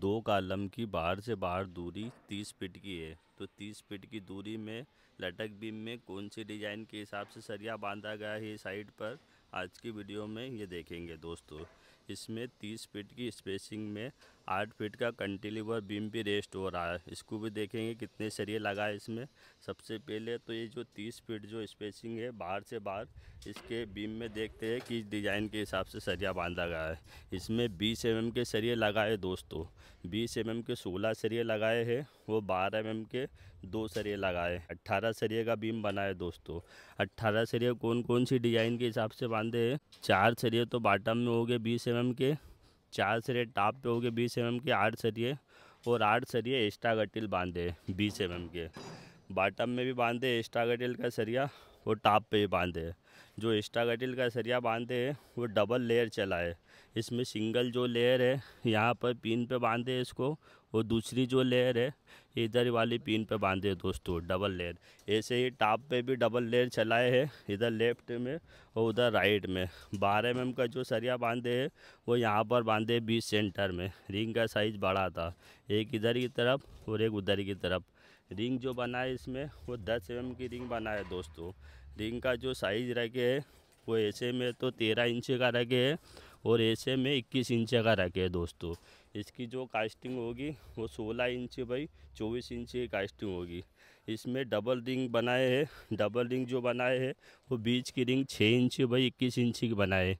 दो कालम की बाहर से बाहर दूरी तीस फिट की है तो तीस फिट की दूरी में लटक बीम में कौन सी डिज़ाइन के हिसाब से सरिया बांधा गया है साइड पर आज की वीडियो में ये देखेंगे दोस्तों इसमें 30 फीट की स्पेसिंग में 8 फीट का कंटिलीवर बीम भी रेस्ट हो रहा है इसको भी देखेंगे कितने सरिये लगा है इसमें सबसे पहले तो ये जो 30 फीट जो स्पेसिंग है बाहर से बाहर इसके बीम में देखते हैं कि डिज़ाइन के हिसाब से सरिया बांधा गया है इसमें बीस एम mm के सरिये लगाए दोस्तों बीस एम mm के सोलह सरिये लगाए हैं वो बारह एम के दो सरिये लगाए अट्ठारह सरिये का बीम बनाए दोस्तों अट्ठारह सरिये कौन कौन सी डिज़ाइन के हिसाब से बांधे हैं चार सरिये तो बाटम में हो गए बीस एम के चार सरिये टाप पे हो गए बीस एम के आठ सरिये और आठ सरिये एक्स्ट्रा गटिल बांधे बीस एम के बाटम में भी बांधे एक्स्ट्रा गटिल का सरिया और टाप पे ही बांधे है जो एक्स्ट्रा गटिल का सरिया बांधे हैं वो डबल लेयर चलाए इसमें सिंगल जो लेयर है यहाँ पर पिन पे बांधे इसको और दूसरी जो लेयर है इधर वाली पिन पे बांधे दोस्तों डबल लेयर ऐसे ही टॉप पे भी डबल लेयर चलाए हैं इधर लेफ्ट में और उधर राइट में बारह एम का जो सरिया बांधे है वो यहाँ पर बांधे बीस सेंटर में रिंग का साइज़ बड़ा था एक इधर की तरफ और एक उधर की तरफ रिंग जो बना है इसमें वो दस एम की रिंग बना है दोस्तों रिंग का जो साइज़ रखे है वो ऐसे में तो तेरह इंच का रखे है और ऐसे में इक्कीस इंच का रखे है दोस्तों इसकी जो कास्टिंग होगी वो 16 इंच बाई 24 इंच की कास्टिंग होगी इसमें डबल रिंग बनाए हैं डबल रिंग जो बनाए हैं वो बीच की रिंग 6 इंच बाई 21 इंच की बनाए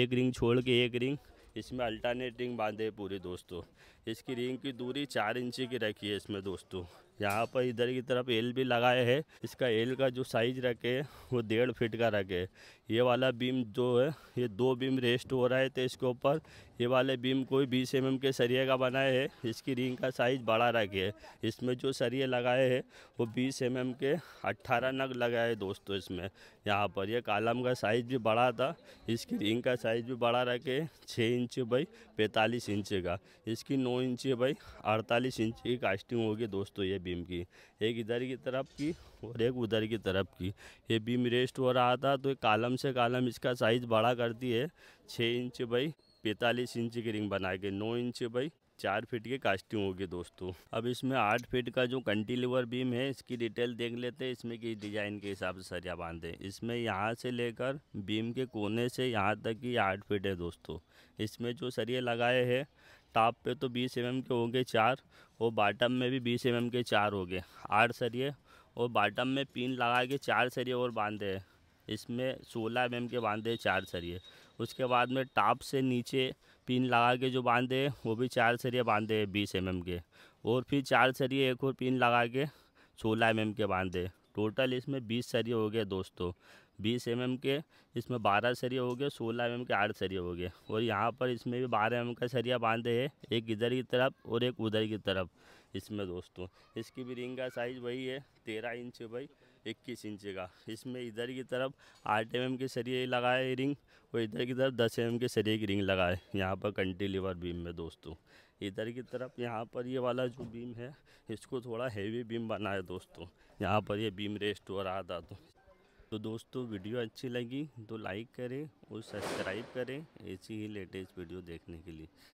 एक रिंग छोड़ के एक रिंग इसमें अल्टरनेट रिंग बांधे पूरे दोस्तों इसकी रिंग की दूरी चार इंची की रखी है इसमें दोस्तों यहाँ पर इधर की तरफ एल भी लगाए है इसका एल का जो साइज रखे है वो डेढ़ फीट का रखे है ये वाला बीम जो है ये दो बीम रेस्ट हो रहा है इसके ऊपर ये वाले बीम को बीस एम mm के सरिये का बनाए है इसकी रिंग का साइज बड़ा रखे है इसमें जो सरिये लगाए है वो बीस एम mm के अट्ठारह नग लगाए दोस्तों इसमें यहाँ पर यह कालम का साइज भी बड़ा था इसकी रिंग का साइज भी बड़ा रखे है छः इंच बाई पैंतालीस इंच का इसकी नौ नौ इंची भाई अड़तालीस इंची की कास्टिंग होगी दोस्तों ये बीम की एक इधर की तरफ की और एक उधर की तरफ की ये बीम रेस्ट हो रहा था तो कालम से कालम इसका साइज़ बड़ा करती है छः इंच भाई पैंतालीस इंची की रिंग बना के नौ इंच भाई चार फीट की कास्टिंग होगी दोस्तों अब इसमें आठ फीट का जो कंटिलीवर बीम है इसकी डिटेल देख लेते हैं इसमें कि डिजाइन के हिसाब से सरिया बांधे इसमें यहाँ से लेकर बीम के कोने से यहाँ तक की आठ फीट है दोस्तों इसमें जो सरिया लगाए हैं टॉप पे तो 20 एम mm के हो गए चार और बाटम में भी 20 एम mm के चार हो गए आठ सरिये और बाटम में पिन लगा के चार सरिये और बांधे हैं इसमें 16 एम mm के बांधे हैं चार सरिये उसके बाद में टॉप से नीचे पिन लगा के जो बांधे हैं वो भी चार सरिये बांधे हैं बीस एम के और फिर चार सरिये एक और पिन लगा के सोलह एम mm के बांधे टोटल इसमें बीस सरिये हो गए दोस्तों बीस एम के इसमें बारह सरिया हो गए सोलह एम के आठ सरिया हो गए और यहाँ पर इसमें भी बारह एम का सरिया बांधे है एक इधर की तरफ और एक उधर की तरफ इसमें दोस्तों इसकी भी रिंग का साइज़ वही है तेरह इंच बाई इक्कीस इंच का इसमें इधर की तरफ आठ एम के सरिये लगाए रिंग और इधर की तरफ दस एम के सरिये की रिंग लगाए यहाँ पर लिवर बीम में दोस्तों इधर की तरफ यहाँ पर ये वाला जो बीम है इसको थोड़ा हैवी बीम बनाए दोस्तों यहाँ पर ये बीम रेस्ट हो रहा था तो तो दोस्तों वीडियो अच्छी लगी तो लाइक करें और सब्सक्राइब करें ऐसी ही लेटेस्ट वीडियो देखने के लिए